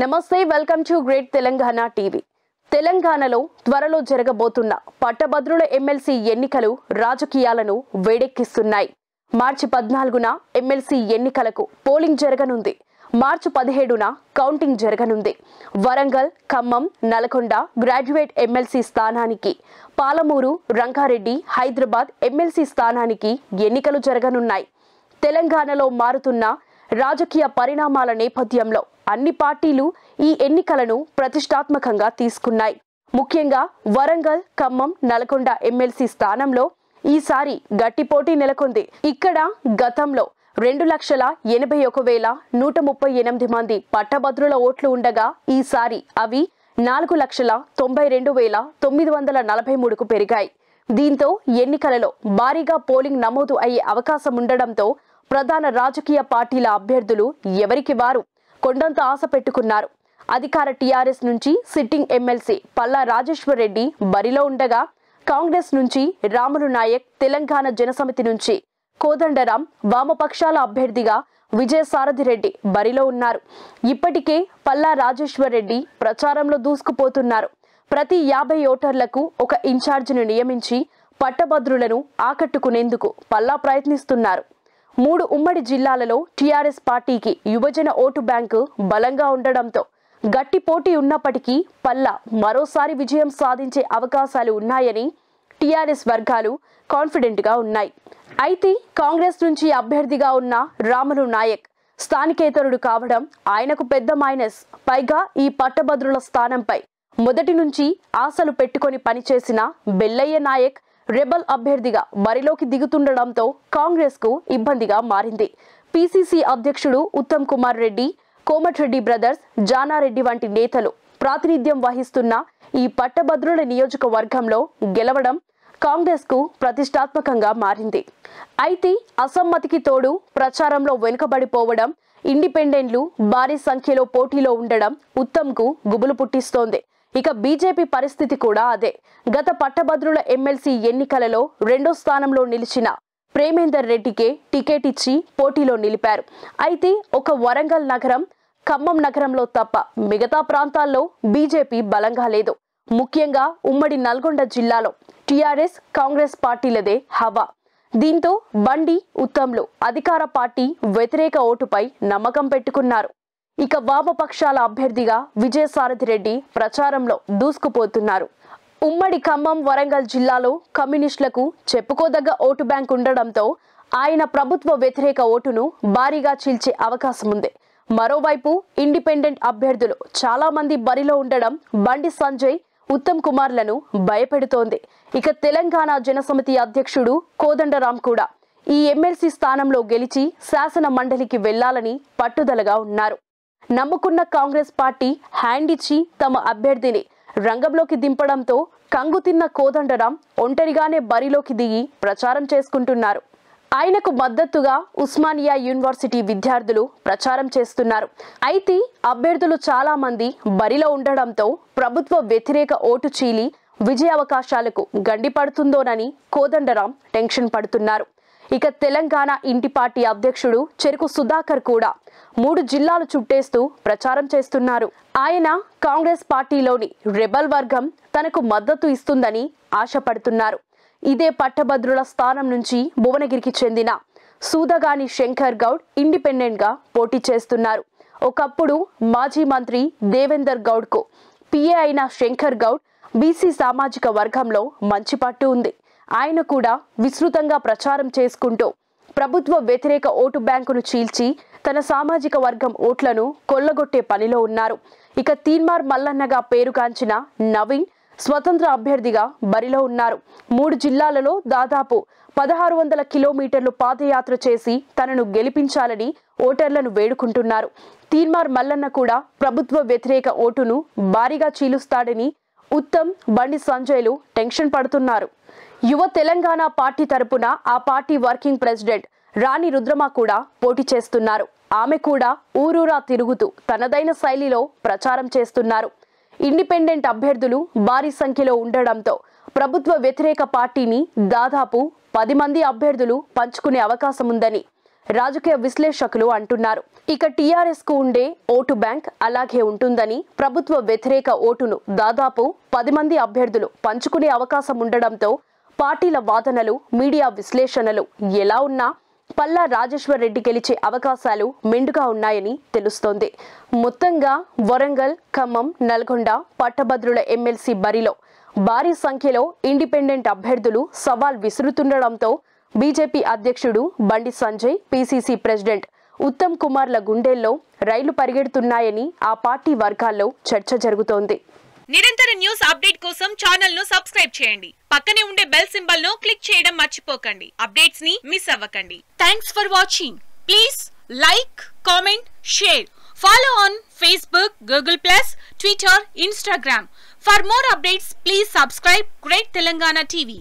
నమస్తే welcome to great Telangana TV తెలంగాణలో త్వరలో జరగబోతున్న పట్టభద్రుల ఎమ్మెల్సీ ఎన్నికలు రాజకీయాలను వేడెక్కిస్తున్నాయి మార్చి పద్నాలుగున ఎమ్మెల్సీ ఎన్నికలకు పోలింగ్ జరగనుంది మార్చి పదిహేడున కౌంటింగ్ జరగనుంది వరంగల్ ఖమ్మం నల్గొండ గ్రాడ్యుయేట్ ఎమ్మెల్సీ స్థానానికి పాలమూరు రంగారెడ్డి హైదరాబాద్ ఎమ్మెల్సీ స్థానానికి ఎన్నికలు జరగనున్నాయి తెలంగాణలో మారుతున్న రాజకీయ పరిణామాల నేపథ్యంలో అన్ని పార్టీలు ఈ ఎన్నికలను ప్రతిష్టాత్మకంగా తీసుకున్నాయి ముఖ్యంగా వరంగల్ ఖమ్మం నల్గొండ ఎమ్మెల్సీ స్థానంలో ఈసారి గట్టి పోటీ నెలకొంది ఇక్కడ గతంలో రెండు లక్షల ఎనభై ఒక వేల నూట ముప్పై ఎనిమిది మంది పట్టభద్రుల ఓట్లు ఉండగా ఈసారి అవి నాలుగు లక్షల తొంభై రెండు వేల తొమ్మిది వందల నలభై మూడుకు పెరిగాయి దీంతో ఎన్నికలలో భారీగా పోలింగ్ నమోదు అయ్యే అవకాశం ఉండడంతో ప్రధాన రాజకీయ పార్టీల అభ్యర్థులు ఎవరికి వారు కొండంత ఆశ పెట్టుకున్నారు అధికార టీఆర్ఎస్ నుంచి సిట్టింగ్ ఎమ్మెల్సీ పల్లా రాజేశ్వర్ రెడ్డి బరిలో ఉండగా కాంగ్రెస్ నుంచి రాములు నాయక్ తెలంగాణ జనసమితి నుంచి కోదండరాం వామపక్షాల అభ్యర్థిగా విజయసారథిరెడ్డి రెడ్డి బరిలో ఉన్నారు ఇప్పటికే పల్లా రాజేశ్వర్ రెడ్డి ప్రచారంలో దూసుకుపోతున్నారు ప్రతి యాభై ఓటర్లకు ఒక ఇన్ఛార్జిని నియమించి పట్టభద్రులను ఆకట్టుకునేందుకు పల్లా ప్రయత్నిస్తున్నారు మూడు ఉమ్మడి జిల్లాలలో టీఆర్ఎస్ పార్టీకి యువజన ఓటు బ్యాంకు బలంగా ఉండడంతో గట్టి పోటీ ఉన్నప్పటికీ పల్లా మరోసారి విజయం సాధించే అవకాశాలు ఉన్నాయని టీఆర్ఎస్ వర్గాలు కాన్ఫిడెంట్గా ఉన్నాయి అయితే కాంగ్రెస్ నుంచి అభ్యర్థిగా ఉన్న రాములు నాయక్ స్థానికేతరుడు కావడం ఆయనకు పెద్ద మైనస్ పైగా ఈ పట్టభద్రుల స్థానంపై మొదటి నుంచి ఆశలు పెట్టుకుని పనిచేసిన బెల్లయ్య నాయక్ రెబల్ అభ్యర్థిగా బరిలోకి దిగుతుండడంతో కాంగ్రెస్ కు ఇబ్బందిగా మారింది పిసిసి అధ్యక్షుడు ఉత్తమ్ కుమార్ రెడ్డి కోమటిరెడ్డి బ్రదర్స్ జానారెడ్డి వంటి నేతలు ప్రాతినిధ్యం వహిస్తున్న ఈ పట్టభద్రుల నియోజకవర్గంలో గెలవడం కాంగ్రెస్ కు ప్రతిష్టాత్మకంగా మారింది అయితే అసమ్మతికి తోడు ప్రచారంలో వెనుకబడిపోవడం ఇండిపెండెంట్లు భారీ సంఖ్యలో పోటీలో ఉండడం ఉత్తమ్కు గుబులు పుట్టిస్తోంది ఇక బీజేపీ పరిస్థితి కూడా అదే గత పట్టభద్రుల ఎమ్మెల్సీ ఎన్నికలలో రెండో స్థానంలో నిలిచిన ప్రేమేందర్ రెడ్డికే టికెట్ ఇచ్చి పోటీలో నిలిపారు అయితే ఒక వరంగల్ నగరం ఖమ్మం నగరంలో తప్ప మిగతా ప్రాంతాల్లో బీజేపీ బలంగా లేదు ముఖ్యంగా ఉమ్మడి నల్గొండ జిల్లాలో టీఆర్ఎస్ కాంగ్రెస్ పార్టీలదే హవా దీంతో బండి ఉత్తంలో అధికార పార్టీ వ్యతిరేక ఓటుపై నమ్మకం పెట్టుకున్నారు ఇక వామపక్షాల అభ్యర్థిగా విజయసారథి రెడ్డి ప్రచారంలో దూసుకుపోతున్నారు ఉమ్మడి ఖమ్మం వరంగల్ జిల్లాలో కమ్యూనిస్టులకు చెప్పుకోదగ్గ ఓటు బ్యాంక్ ఉండడంతో ఆయన ప్రభుత్వ వ్యతిరేక ఓటును భారీగా చీల్చే అవకాశం ఉంది మరోవైపు ఇండిపెండెంట్ అభ్యర్థులు చాలా మంది బరిలో ఉండడం బండి సంజయ్ ఉత్తమ్ కుమార్లను భయపెడుతోంది ఇక తెలంగాణ జనసమితి అధ్యక్షుడు కోదండరాం కూడా ఈ ఎమ్మెల్సీ స్థానంలో గెలిచి శాసన మండలికి వెళ్లాలని పట్టుదలగా ఉన్నారు నమ్ముకున్న కాంగ్రెస్ పార్టీ హ్యాండ్ ఇచ్చి తమ అభ్యర్థిని రంగంలోకి దింపడంతో కంగు తిన్న కోదండరాం ఒంటరిగానే బరిలోకి దిగి ప్రచారం చేసుకుంటున్నారు ఆయనకు మద్దతుగా ఉస్మానియా యూనివర్సిటీ విద్యార్థులు ప్రచారం చేస్తున్నారు అయితే అభ్యర్థులు చాలా మంది బరిలో ఉండడంతో ప్రభుత్వ వ్యతిరేక ఓటు చీలి విజయ అవకాశాలకు గండిపడుతుందోనని కోదండరాం టెన్షన్ పడుతున్నారు ఇక తెలంగాణ ఇంటి పార్టీ అధ్యక్షుడు చెరుకు సుధాకర్ కూడా మూడు జిల్లాలు చుట్టేస్తూ ప్రచారం చేస్తున్నారు ఆయన కాంగ్రెస్ పార్టీలోని రెబల్ వర్గం తనకు మద్దతు ఇస్తుందని ఆశపడుతున్నారు ఇదే పట్టభద్రుల స్థానం నుంచి భువనగిరికి చెందిన సూదగాని శంకర్ గౌడ్ ఇండిపెండెంట్గా పోటీ చేస్తున్నారు ఒకప్పుడు మాజీ మంత్రి దేవేందర్ గౌడ్కు పిఏ అయిన శంకర్ గౌడ్ బీసీ సామాజిక వర్గంలో మంచి పట్టు ఉంది ఆయన కూడా విస్తృతంగా ప్రచారం చేసుకుంటూ ప్రభుత్వ వ్యతిరేక ఓటు బ్యాంకును చీల్చి తన సామాజిక వర్గం ఓట్లను కొల్లగొట్టే పనిలో ఉన్నారు ఇక తీన్మార్ మల్లన్నగా పేరుగాంచిన నవీన్ స్వతంత్ర అభ్యర్థిగా బరిలో ఉన్నారు మూడు జిల్లాలలో దాదాపు పదహారు వందల కిలోమీటర్లు పాదయాత్ర చేసి తనను గెలిపించాలని ఓటర్లను వేడుకుంటున్నారు తీన్మార్ మల్లన్న కూడా ప్రభుత్వ వ్యతిరేక ఓటును భారీగా చీలుస్తాడని ఉత్తమ్ బండి సంజయ్లు టెన్షన్ పడుతున్నారు యువ తెలంగాణ పార్టీ తరపున ఆ party working president Rani Rudrama కూడా పోటీ చేస్తున్నారు ఆమె కూడా ఊరూరా తిరుగుతూ తనదైన శైలిలో ప్రచారం చేస్తున్నారు ఇండిపెండెంట్ అభ్యర్థులు భారీ సంఖ్యలో ఉండడంతో ప్రభుత్వ వ్యతిరేక పార్టీని దాదాపు పది మంది అభ్యర్థులు పంచుకునే అవకాశముందని రాజకీయ విశ్లేషకులు అంటున్నారు ఇక టీఆర్ఎస్ కు ఉండే ఓటు బ్యాంక్ అలాగే ఉంటుందని ప్రభుత్వ వ్యతిరేక ఓటును దాదాపు పది మంది అభ్యర్థులు పంచుకునే అవకాశం ఉండడంతో పార్టీల వాదనలు మీడియా విశ్లేషణలు ఎలా ఉన్నా పల్లా రాజేశ్వర్ రెడ్డి గెలిచే అవకాశాలు మెండుగా ఉన్నాయని తెలుస్తోంది మొత్తంగా వరంగల్ ఖమ్మం నల్గొండ పట్టభద్రుల ఎమ్మెల్సీ బరిలో భారీ సంఖ్యలో ఇండిపెండెంట్ అభ్యర్థులు సవాల్ విసురుతుండడంతో బీజేపీ అధ్యక్షుడు బండి సంజయ్ పీసీసీ ప్రెసిడెంట్ ఉత్తమ్ కుమార్ల గుండెల్లో రైలు పరిగెడుతున్నాయని ఆ పార్టీ వర్గాల్లో చర్చ జరుగుతోంది నిరంతర న్యూస్ అప్డేట్ కోసం ఛానల్ ను సబ్స్క్రైబ్ చేయండి పక్కనే ఉండే బెల్ సింబల్ ను క్లిక్ చేయడం మర్చిపోకండి అప్డేట్స్ ని మిస్ అవ్వకండి thanks for watching please like comment share follow on Facebook Google plus Twitter Instagram for more updates please subscribe great Telangana TV